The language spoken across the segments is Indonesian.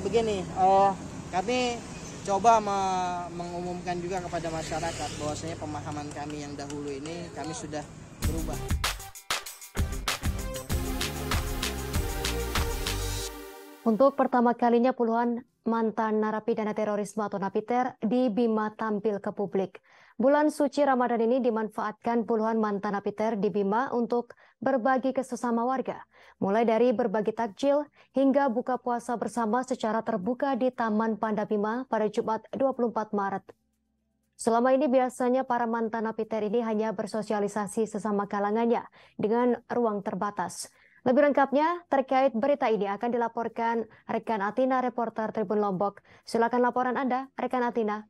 Begini, uh, kami coba me mengumumkan juga kepada masyarakat bahwasanya pemahaman kami yang dahulu ini kami sudah berubah. Untuk pertama kalinya puluhan mantan narapidana terorisme atau napiter di Bima tampil ke publik. Bulan suci Ramadan ini dimanfaatkan puluhan mantan napiter di Bima untuk berbagi kesesama warga, mulai dari berbagi takjil hingga buka puasa bersama secara terbuka di Taman Panda Bima pada Jumat 24 Maret. Selama ini biasanya para mantan napiter ini hanya bersosialisasi sesama kalangannya dengan ruang terbatas. Lebih lengkapnya terkait berita ini akan dilaporkan rekan Atina reporter Tribun Lombok. Silakan laporan Anda, rekan Atina.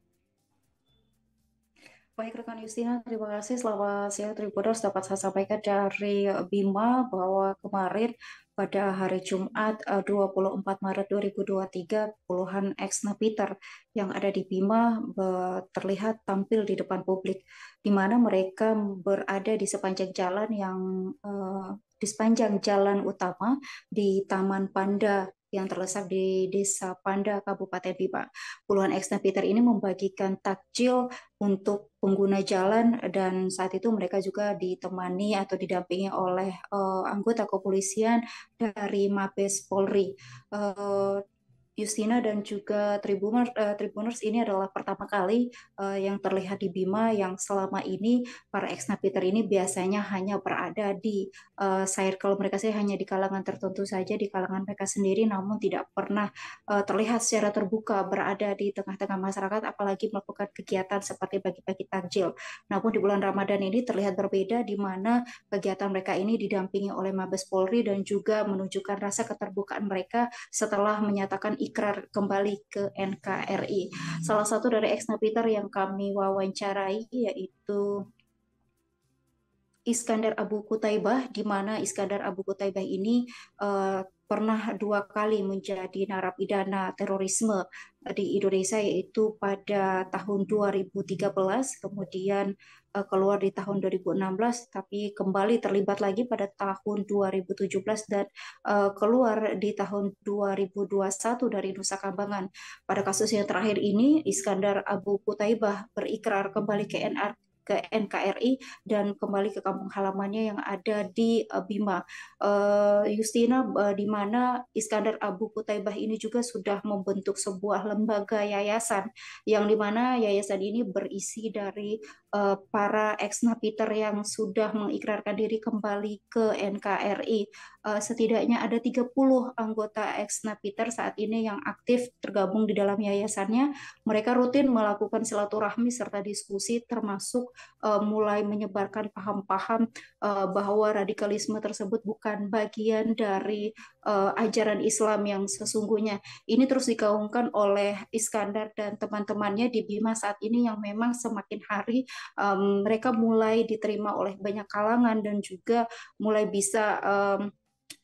Baik rekan Yustina, terima kasih. Selamat siang Tribuners dapat saya sampaikan dari Bima bahwa kemarin pada hari Jumat 24 eh, Maret 2023 puluhan ex napiter yang ada di Bima terlihat tampil di depan publik di mana mereka berada di sepanjang jalan yang eh, di sepanjang jalan utama di Taman Panda yang terletak di Desa Panda, Kabupaten Bima. Puluhan ex-napiter ini membagikan takjil untuk pengguna jalan dan saat itu mereka juga ditemani atau didampingi oleh uh, anggota kepolisian dari Mabes Polri. Uh, Justina dan juga Tribuners, uh, Tribuners ini adalah pertama kali uh, yang terlihat di Bima yang selama ini para ex napiter ini biasanya hanya berada di uh, eh, circle mereka sih hanya di kalangan tertentu saja di kalangan mereka sendiri namun tidak pernah uh, terlihat secara terbuka berada di tengah-tengah masyarakat apalagi melakukan kegiatan seperti bagi-bagi takjil. Namun di bulan Ramadan ini terlihat berbeda di mana kegiatan mereka ini didampingi oleh Mabes Polri dan juga menunjukkan rasa keterbukaan mereka setelah menyatakan ikrar kembali ke NKRI. Salah satu dari ex napiter yang kami wawancarai yaitu Iskandar Abu Kutaibah, di mana Iskandar Abu Kutaibah ini uh, pernah dua kali menjadi narapidana terorisme eh, di Indonesia yaitu pada tahun 2013 kemudian uh, keluar di tahun 2016 tapi kembali terlibat lagi pada tahun 2017 dan uh, keluar di tahun 2021 dari Nusa Kambangan. Pada kasus yang terakhir ini Iskandar Abu Kutaibah berikrar kembali ke NR ke NKRI dan kembali ke kampung halamannya yang ada di uh, Bima. Uh, uh, di mana Iskandar Abu Kutaibah ini juga sudah membentuk sebuah lembaga yayasan yang di mana yayasan ini berisi dari Eh, para ex napiter yang sudah mengikrarkan diri kembali ke NKRI. Eh, setidaknya ada 30 anggota ex napiter saat ini yang aktif tergabung di dalam yayasannya. Mereka rutin melakukan silaturahmi serta diskusi termasuk eh, mulai menyebarkan paham-paham bahwa radikalisme tersebut bukan bagian dari ajaran Islam yang sesungguhnya. Ini terus digaungkan oleh Iskandar dan teman-temannya di Bima saat ini yang memang semakin hari um, mereka mulai diterima oleh banyak kalangan dan juga mulai bisa um,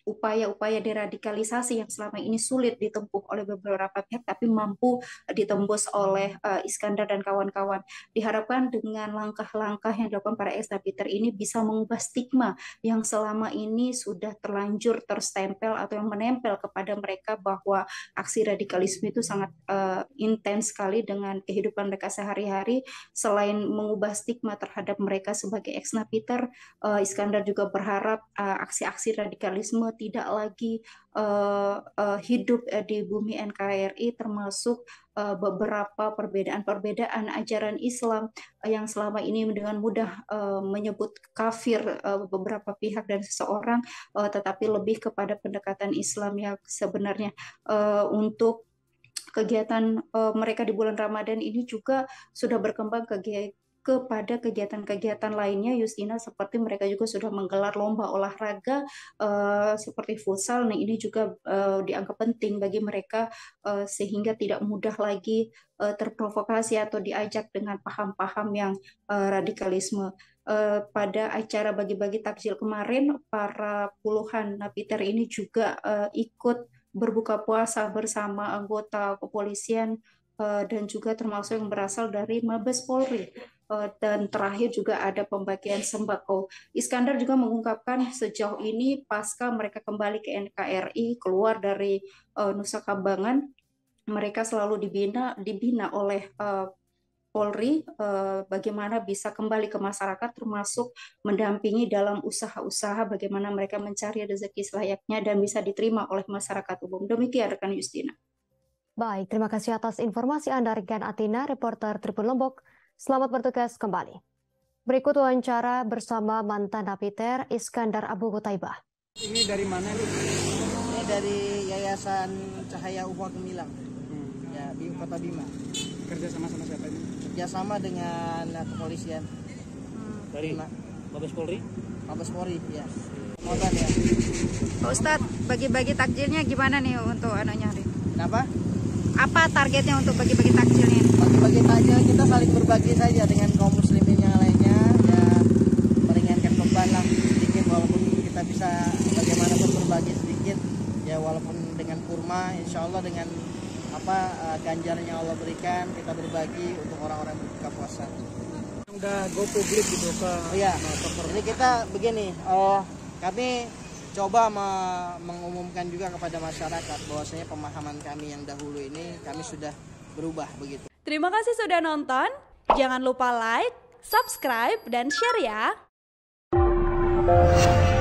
upaya-upaya deradikalisasi yang selama ini sulit ditempuh oleh beberapa pihak tapi mampu eh, ditembus oleh uh, Iskandar dan kawan-kawan. Diharapkan dengan langkah-langkah yang dilakukan para ex-napiter ini bisa mengubah stigma yang selama ini sudah terlanjur terstempel atau yang menempel kepada mereka bahwa aksi radikalisme itu sangat uh, intens sekali dengan kehidupan mereka sehari-hari selain mengubah stigma terhadap mereka sebagai ex-napiter Iskandar juga berharap aksi -aksi radikalisme tidak lagi uh, uh, hidup uh, di bumi NKRI termasuk uh, beberapa perbedaan-perbedaan ajaran Islam uh, yang selama ini dengan mudah uh, menyebut kafir uh, beberapa pihak dan seseorang uh, tetapi lebih kepada pendekatan Islam yang sebenarnya uh, untuk kegiatan uh, mereka di bulan Ramadan ini juga sudah berkembang ke kepada kegiatan-kegiatan lainnya Yustina seperti mereka juga sudah menggelar lomba olahraga uh, seperti futsal nah ini juga uh, dianggap penting bagi mereka uh, sehingga tidak mudah lagi uh, terprovokasi atau diajak dengan paham-paham yang uh, radikalisme pada acara bagi-bagi takjil kemarin para puluhan napiter ini juga ikut berbuka puasa bersama anggota kepolisian dan juga termasuk yang berasal dari Mabes Polri Eh, dan terakhir juga ada pembagian sembako. Iskandar juga mengungkapkan sejauh ini pasca mereka kembali ke NKRI keluar dari eh, Nusa Kambangan mereka selalu dibina dibina oleh eh, Polri bagaimana bisa kembali ke masyarakat termasuk mendampingi dalam usaha-usaha bagaimana mereka mencari rezeki selayaknya dan bisa diterima oleh masyarakat umum. Demikian rekan Justina. Baik, terima kasih atas informasi Anda rekan Atina, reporter Tribun Lombok. Selamat bertugas kembali. Berikut wawancara bersama mantan napiter Iskandar Abu Kutaibah. Ini dari mana ini? Ini dari Yayasan Cahaya Uwa Gemilang. Hmm. Ya, di Kota Bima. Kerja sama sama siapa ini? Kerja ya, sama dengan kepolisian. Hmm. Dari Mabes Polri? Mabes Polri, ya. Motor ya. Pak Ustadz, bagi-bagi takjilnya gimana nih untuk anaknya? Kenapa? apa targetnya untuk bagi-bagi takjil ini? Bagi-bagi takjil kita saling berbagi saja dengan kaum muslimin yang lainnya ya meringankan beban lah sedikit walaupun kita bisa bagaimanapun berbagi sedikit ya walaupun dengan kurma insya Allah dengan apa eh, ganjarnya Allah berikan kita berbagi untuk orang-orang yang berbuka puasa udah go publik gitu ke oh, iya. Nah, ini kita begini oh kami coba me mengumumkan juga kepada masyarakat bahwasanya pemahaman kami yang dahulu ini kami sudah berubah begitu. Terima kasih sudah nonton. Jangan lupa like, subscribe, dan share ya.